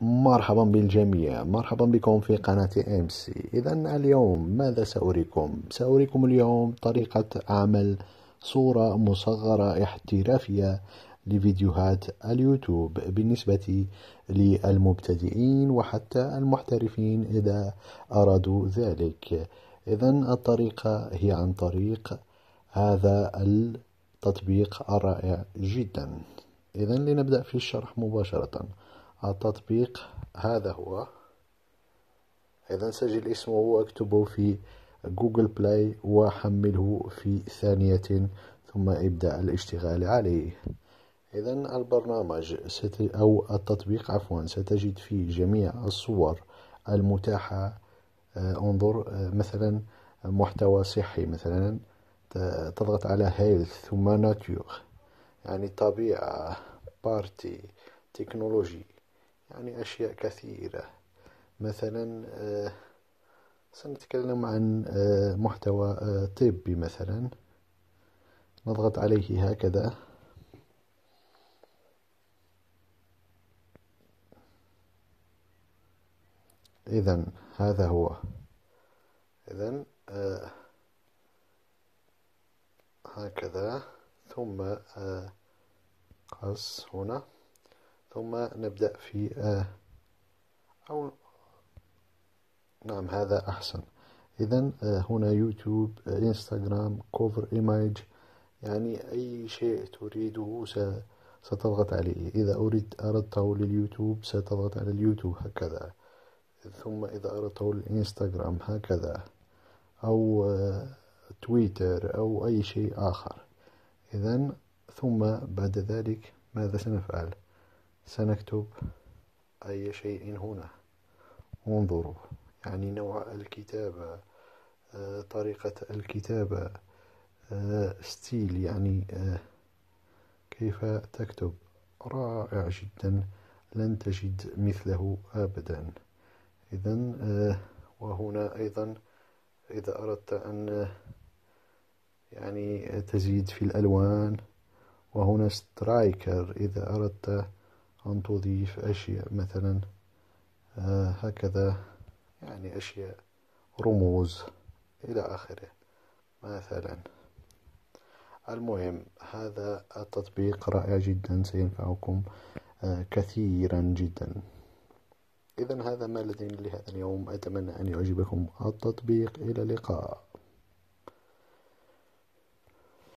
مرحبا بالجميع مرحبا بكم في قناة ام سي اذا اليوم ماذا سأريكم سأريكم اليوم طريقة عمل صورة مصغرة احترافية لفيديوهات اليوتيوب بالنسبة للمبتدئين وحتى المحترفين اذا ارادوا ذلك اذا الطريقة هي عن طريق هذا التطبيق الرائع جدا اذا لنبدأ في الشرح مباشرة التطبيق هذا هو إذا سجل اسمه واكتبه في جوجل بلاي وحمله في ثانية ثم ابدأ الاشتغال عليه إذا البرنامج أو التطبيق عفوا ستجد فيه جميع الصور المتاحة آه، انظر آه، مثلا محتوى صحي مثلا تضغط على هيلث ثم ناتور يعني طبيعة بارتي تكنولوجي يعني أشياء كثيرة مثلا آه، سنتكلم عن آه، محتوى آه، طبي مثلا نضغط عليه هكذا إذا هذا هو إذا هكذا ثم قص هنا ثم نبدأ في آه، أو نعم هذا أحسن إذا آه، هنا يوتيوب إنستغرام كوفر إيماج يعني أي شيء تريده ستضغط عليه إذا أريد أردته لليوتيوب ستضغط على اليوتيوب هكذا ثم إذا أردته للإنستغرام هكذا أو آه، تويتر أو أي شيء آخر إذا ثم بعد ذلك ماذا سنفعل؟ سنكتب أي شيء هنا انظروا يعني نوع الكتابة آه، طريقة الكتابة آه، ستيل يعني آه، كيف تكتب رائع جدا لن تجد مثله أبدا إذا وهنا أيضا إذا أردت أن يعني تزيد في الألوان وهنا سترايكر إذا أردت أن تضيف أشياء مثلا آه، هكذا يعني أشياء رموز إلى آخره مثلا المهم هذا التطبيق رائع جدا سينفعكم آه، كثيرا جدا إذا هذا ما لدينا لهذا اليوم أتمنى أن يعجبكم التطبيق إلى اللقاء